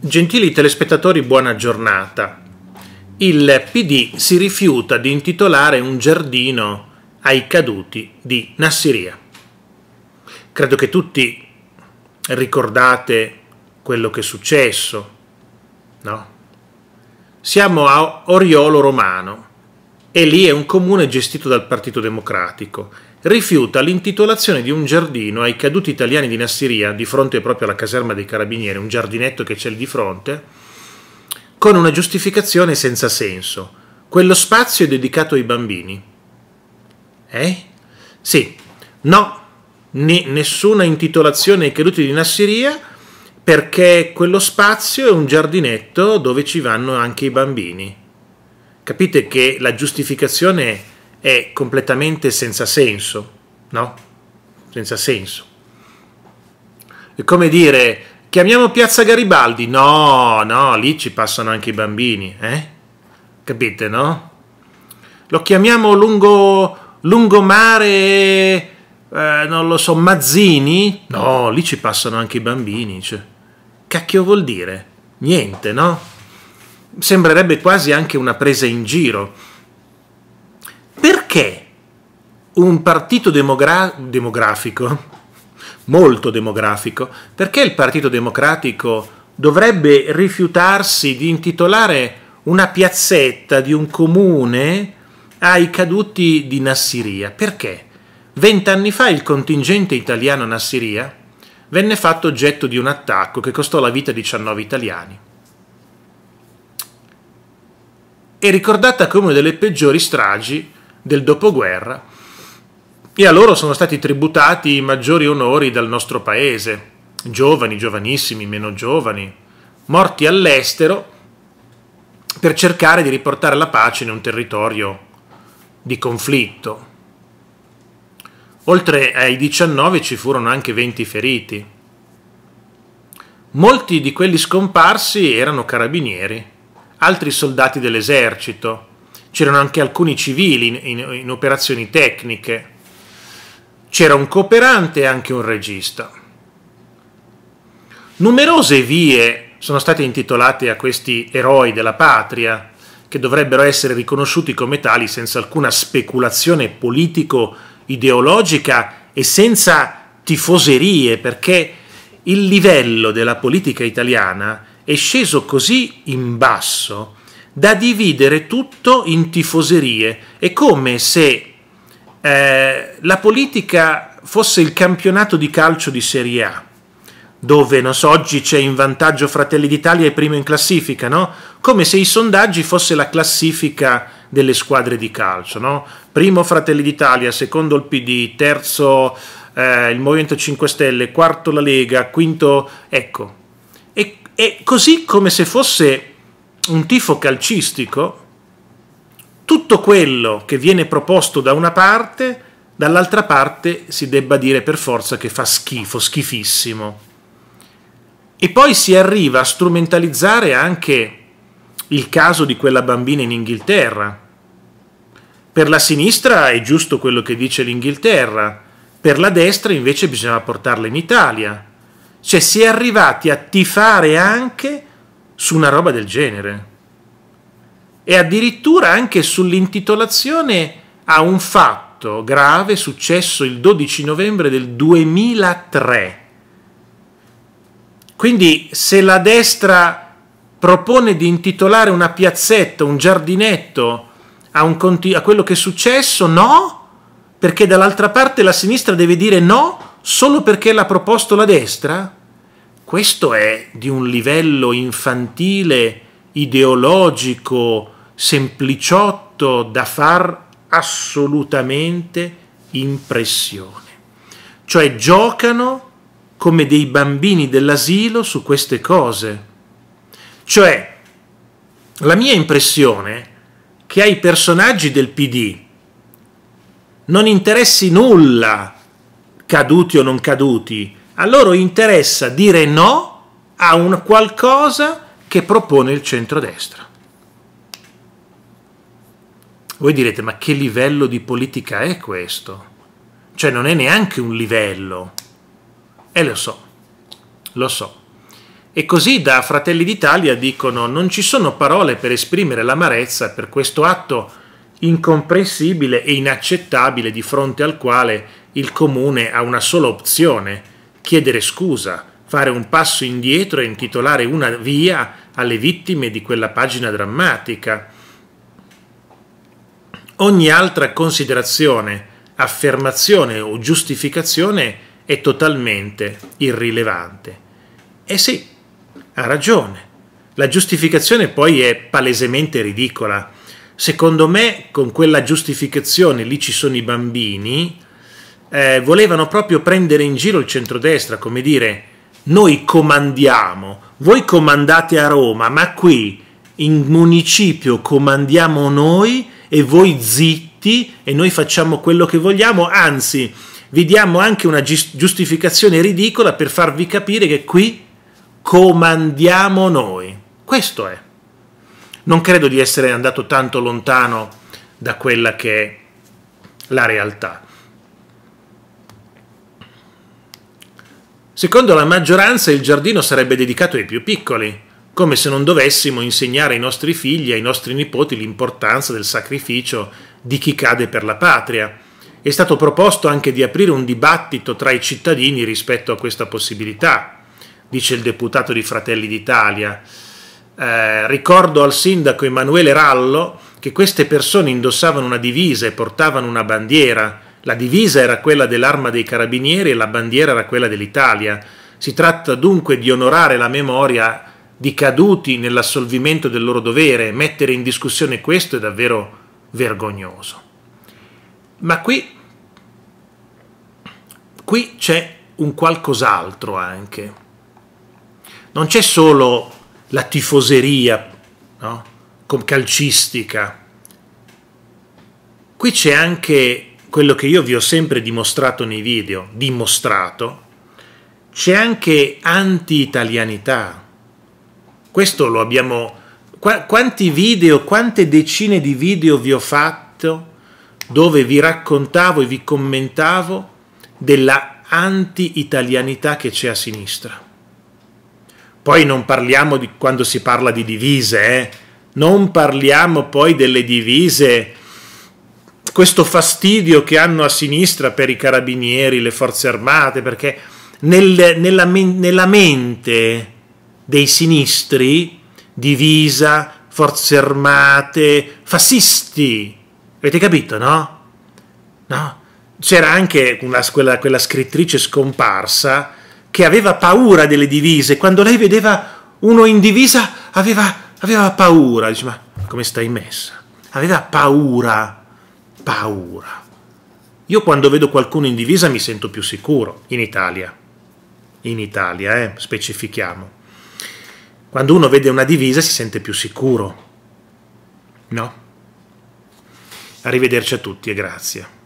Gentili telespettatori, buona giornata. Il PD si rifiuta di intitolare un giardino ai caduti di Nassiria. Credo che tutti ricordate quello che è successo, no? Siamo a Oriolo Romano e lì è un comune gestito dal Partito Democratico rifiuta l'intitolazione di un giardino ai caduti italiani di Nassiria, di fronte proprio alla caserma dei carabinieri, un giardinetto che c'è lì di fronte, con una giustificazione senza senso. Quello spazio è dedicato ai bambini. Eh? Sì, no, né, nessuna intitolazione ai caduti di Nassiria perché quello spazio è un giardinetto dove ci vanno anche i bambini. Capite che la giustificazione è è completamente senza senso, no? Senza senso. È come dire, chiamiamo Piazza Garibaldi, no, no, lì ci passano anche i bambini, eh? Capite, no? Lo chiamiamo lungo, lungomare, eh, non lo so, Mazzini, no, lì ci passano anche i bambini, cioè. Cacchio vuol dire? Niente, no? Sembrerebbe quasi anche una presa in giro perché un partito demogra- demografico, molto demografico, perché il Partito Democratico dovrebbe rifiutarsi di intitolare una piazzetta di un comune ai caduti di Nassiria? Perché? Vent'anni fa il contingente italiano Nassiria venne fatto oggetto di un attacco che costò la vita a 19 italiani. È ricordata come una delle peggiori stragi del dopoguerra e a loro sono stati tributati i maggiori onori dal nostro paese, giovani, giovanissimi, meno giovani, morti all'estero per cercare di riportare la pace in un territorio di conflitto. Oltre ai 19 ci furono anche 20 feriti. Molti di quelli scomparsi erano carabinieri, altri soldati dell'esercito, c'erano anche alcuni civili in, in, in operazioni tecniche, c'era un cooperante e anche un regista. Numerose vie sono state intitolate a questi eroi della patria, che dovrebbero essere riconosciuti come tali senza alcuna speculazione politico-ideologica e senza tifoserie, perché il livello della politica italiana è sceso così in basso da dividere tutto in tifoserie. È come se eh, la politica fosse il campionato di calcio di Serie A, dove, non so, oggi c'è in vantaggio Fratelli d'Italia e primo in classifica, no? Come se i sondaggi fosse la classifica delle squadre di calcio, no? Primo Fratelli d'Italia, secondo il PD, terzo eh, il Movimento 5 Stelle, quarto la Lega, quinto... Ecco, è, è così come se fosse un tifo calcistico, tutto quello che viene proposto da una parte, dall'altra parte si debba dire per forza che fa schifo, schifissimo. E poi si arriva a strumentalizzare anche il caso di quella bambina in Inghilterra. Per la sinistra è giusto quello che dice l'Inghilterra, per la destra invece bisognava portarla in Italia. Cioè si è arrivati a tifare anche su una roba del genere. E addirittura anche sull'intitolazione a un fatto grave successo il 12 novembre del 2003. Quindi se la destra propone di intitolare una piazzetta, un giardinetto a, un conti- a quello che è successo, no, perché dall'altra parte la sinistra deve dire no solo perché l'ha proposto la destra? Questo è di un livello infantile, ideologico, sempliciotto da far assolutamente impressione. Cioè giocano come dei bambini dell'asilo su queste cose. Cioè, la mia impressione è che ai personaggi del PD non interessi nulla, caduti o non caduti, a loro interessa dire no a un qualcosa che propone il centrodestra. Voi direte, ma che livello di politica è questo? Cioè non è neanche un livello. E eh, lo so, lo so. E così da Fratelli d'Italia dicono non ci sono parole per esprimere l'amarezza per questo atto incomprensibile e inaccettabile di fronte al quale il comune ha una sola opzione, chiedere scusa, fare un passo indietro e intitolare una via alle vittime di quella pagina drammatica. Ogni altra considerazione, affermazione o giustificazione è totalmente irrilevante. E sì, ha ragione. La giustificazione poi è palesemente ridicola. Secondo me, con quella giustificazione lì ci sono i bambini, eh, volevano proprio prendere in giro il centrodestra, come dire noi comandiamo, voi comandate a Roma, ma qui in municipio comandiamo noi e voi zitti e noi facciamo quello che vogliamo, anzi vi diamo anche una giustificazione ridicola per farvi capire che qui comandiamo noi. Questo è. Non credo di essere andato tanto lontano da quella che è la realtà. Secondo la maggioranza il giardino sarebbe dedicato ai più piccoli, come se non dovessimo insegnare ai nostri figli e ai nostri nipoti l'importanza del sacrificio di chi cade per la patria. È stato proposto anche di aprire un dibattito tra i cittadini rispetto a questa possibilità, dice il deputato di Fratelli d'Italia. Eh, ricordo al sindaco Emanuele Rallo che queste persone indossavano una divisa e portavano una bandiera, la divisa era quella dell'arma dei carabinieri e la bandiera era quella dell'Italia. Si tratta dunque di onorare la memoria di caduti nell'assolvimento del loro dovere. Mettere in discussione questo è davvero vergognoso. Ma qui, qui c'è un qualcos'altro anche. Non c'è solo la tifoseria no? calcistica. Qui c'è anche quello che io vi ho sempre dimostrato nei video, dimostrato, c'è anche anti-italianità. Questo lo abbiamo... Qu- quanti video, quante decine di video vi ho fatto dove vi raccontavo e vi commentavo della anti-italianità che c'è a sinistra. Poi non parliamo di quando si parla di divise, eh? non parliamo poi delle divise questo fastidio che hanno a sinistra per i carabinieri, le forze armate, perché nel, nella, nella mente dei sinistri, divisa, forze armate, fascisti, avete capito, no? No? C'era anche una, quella, quella scrittrice scomparsa che aveva paura delle divise, quando lei vedeva uno in divisa aveva, aveva paura, dice ma come stai messa? Aveva paura paura. Io quando vedo qualcuno in divisa mi sento più sicuro, in Italia. In Italia, eh, specifichiamo. Quando uno vede una divisa si sente più sicuro. No? Arrivederci a tutti e grazie.